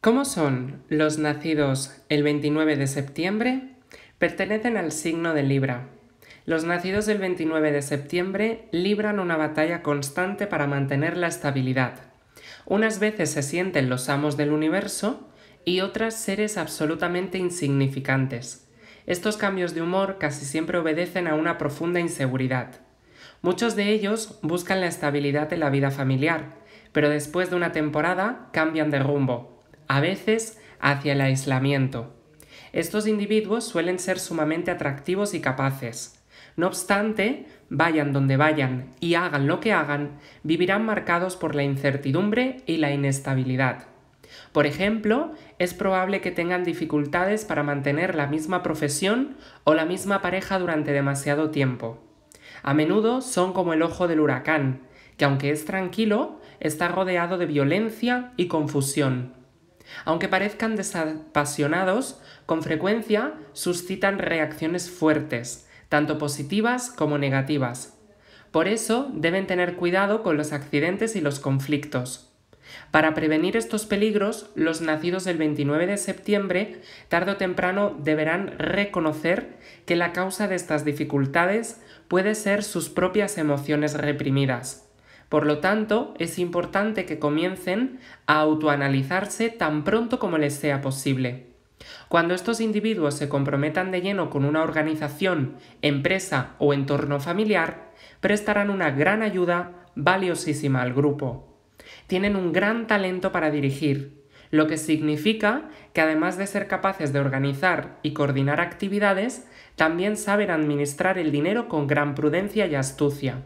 ¿Cómo son los nacidos el 29 de septiembre? Pertenecen al signo de Libra. Los nacidos del 29 de septiembre libran una batalla constante para mantener la estabilidad. Unas veces se sienten los amos del universo y otras seres absolutamente insignificantes. Estos cambios de humor casi siempre obedecen a una profunda inseguridad. Muchos de ellos buscan la estabilidad en la vida familiar, pero después de una temporada cambian de rumbo a veces hacia el aislamiento. Estos individuos suelen ser sumamente atractivos y capaces. No obstante, vayan donde vayan y hagan lo que hagan, vivirán marcados por la incertidumbre y la inestabilidad. Por ejemplo, es probable que tengan dificultades para mantener la misma profesión o la misma pareja durante demasiado tiempo. A menudo son como el ojo del huracán, que aunque es tranquilo, está rodeado de violencia y confusión. Aunque parezcan desapasionados, con frecuencia suscitan reacciones fuertes, tanto positivas como negativas. Por eso deben tener cuidado con los accidentes y los conflictos. Para prevenir estos peligros, los nacidos el 29 de septiembre, tarde o temprano, deberán reconocer que la causa de estas dificultades puede ser sus propias emociones reprimidas. Por lo tanto, es importante que comiencen a autoanalizarse tan pronto como les sea posible. Cuando estos individuos se comprometan de lleno con una organización, empresa o entorno familiar, prestarán una gran ayuda valiosísima al grupo. Tienen un gran talento para dirigir, lo que significa que además de ser capaces de organizar y coordinar actividades, también saben administrar el dinero con gran prudencia y astucia.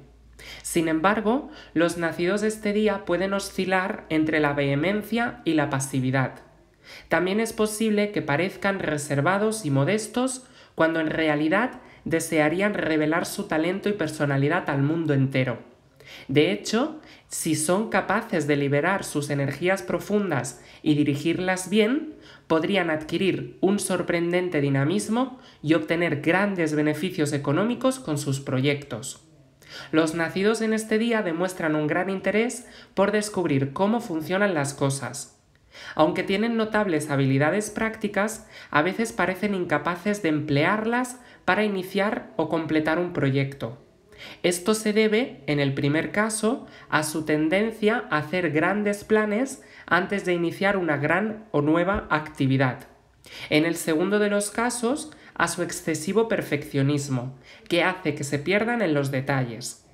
Sin embargo, los nacidos de este día pueden oscilar entre la vehemencia y la pasividad. También es posible que parezcan reservados y modestos cuando en realidad desearían revelar su talento y personalidad al mundo entero. De hecho, si son capaces de liberar sus energías profundas y dirigirlas bien, podrían adquirir un sorprendente dinamismo y obtener grandes beneficios económicos con sus proyectos. Los nacidos en este día demuestran un gran interés por descubrir cómo funcionan las cosas. Aunque tienen notables habilidades prácticas, a veces parecen incapaces de emplearlas para iniciar o completar un proyecto. Esto se debe, en el primer caso, a su tendencia a hacer grandes planes antes de iniciar una gran o nueva actividad. En el segundo de los casos, a su excesivo perfeccionismo, que hace que se pierdan en los detalles.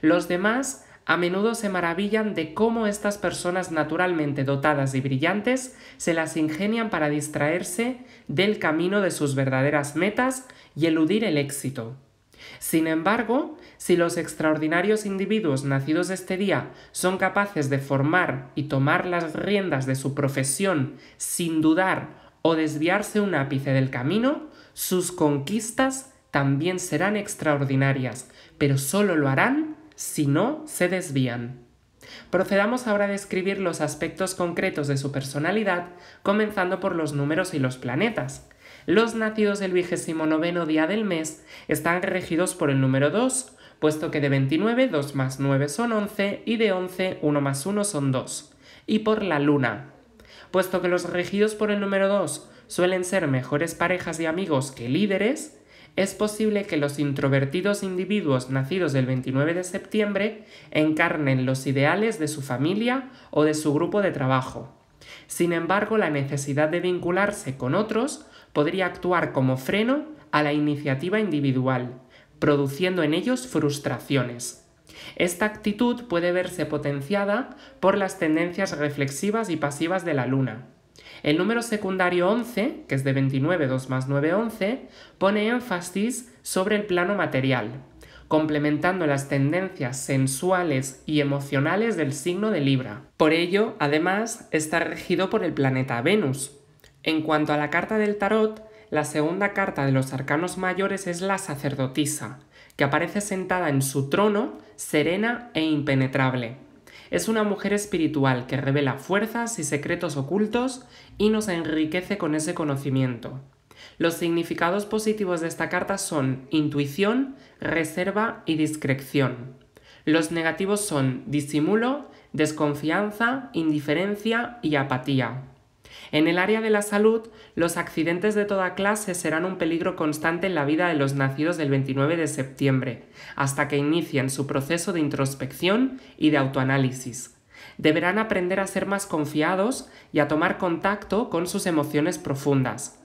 Los demás a menudo se maravillan de cómo estas personas naturalmente dotadas y brillantes se las ingenian para distraerse del camino de sus verdaderas metas y eludir el éxito. Sin embargo, si los extraordinarios individuos nacidos este día son capaces de formar y tomar las riendas de su profesión sin dudar o desviarse un ápice del camino, sus conquistas también serán extraordinarias, pero solo lo harán si no se desvían. Procedamos ahora a describir los aspectos concretos de su personalidad, comenzando por los números y los planetas. Los nacidos del vigésimo noveno día del mes están regidos por el número 2, puesto que de 29 2 más 9 son 11 y de 11 1 más 1 son 2, y por la luna, puesto que los regidos por el número 2 suelen ser mejores parejas y amigos que líderes, es posible que los introvertidos individuos nacidos del 29 de septiembre encarnen los ideales de su familia o de su grupo de trabajo. Sin embargo, la necesidad de vincularse con otros podría actuar como freno a la iniciativa individual, produciendo en ellos frustraciones. Esta actitud puede verse potenciada por las tendencias reflexivas y pasivas de la luna, el número secundario 11, que es de 29, 2 más 9, 11, pone énfasis sobre el plano material, complementando las tendencias sensuales y emocionales del signo de Libra. Por ello, además, está regido por el planeta Venus. En cuanto a la carta del tarot, la segunda carta de los arcanos mayores es la sacerdotisa, que aparece sentada en su trono, serena e impenetrable. Es una mujer espiritual que revela fuerzas y secretos ocultos y nos enriquece con ese conocimiento. Los significados positivos de esta carta son intuición, reserva y discreción. Los negativos son disimulo, desconfianza, indiferencia y apatía. En el área de la salud, los accidentes de toda clase serán un peligro constante en la vida de los nacidos del 29 de septiembre, hasta que inicien su proceso de introspección y de autoanálisis. Deberán aprender a ser más confiados y a tomar contacto con sus emociones profundas.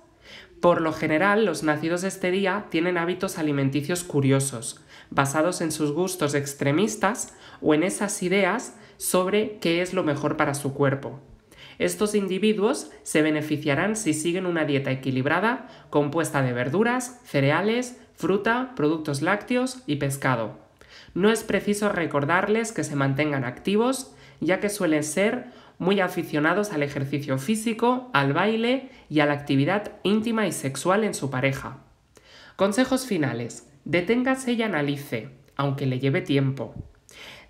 Por lo general, los nacidos de este día tienen hábitos alimenticios curiosos, basados en sus gustos extremistas o en esas ideas sobre qué es lo mejor para su cuerpo. Estos individuos se beneficiarán si siguen una dieta equilibrada compuesta de verduras, cereales, fruta, productos lácteos y pescado. No es preciso recordarles que se mantengan activos, ya que suelen ser muy aficionados al ejercicio físico, al baile y a la actividad íntima y sexual en su pareja. Consejos finales. Deténgase y analice, aunque le lleve tiempo.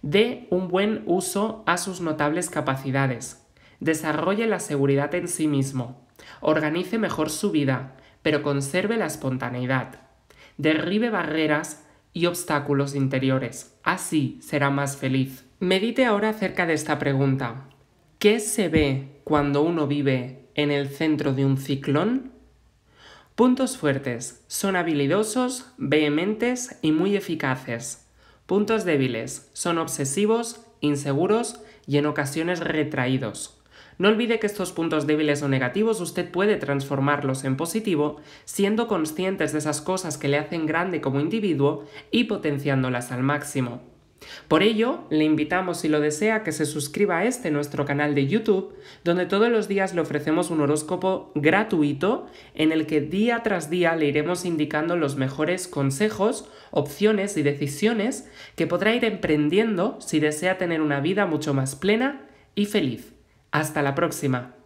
Dé un buen uso a sus notables capacidades, desarrolle la seguridad en sí mismo, organice mejor su vida, pero conserve la espontaneidad, derribe barreras y obstáculos interiores. Así será más feliz. Medite ahora acerca de esta pregunta. ¿Qué se ve cuando uno vive en el centro de un ciclón? Puntos fuertes. Son habilidosos, vehementes y muy eficaces. Puntos débiles. Son obsesivos, inseguros y en ocasiones retraídos. No olvide que estos puntos débiles o negativos usted puede transformarlos en positivo, siendo conscientes de esas cosas que le hacen grande como individuo y potenciándolas al máximo. Por ello, le invitamos, si lo desea, que se suscriba a este nuestro canal de YouTube, donde todos los días le ofrecemos un horóscopo gratuito en el que día tras día le iremos indicando los mejores consejos, opciones y decisiones que podrá ir emprendiendo si desea tener una vida mucho más plena y feliz. Hasta la próxima.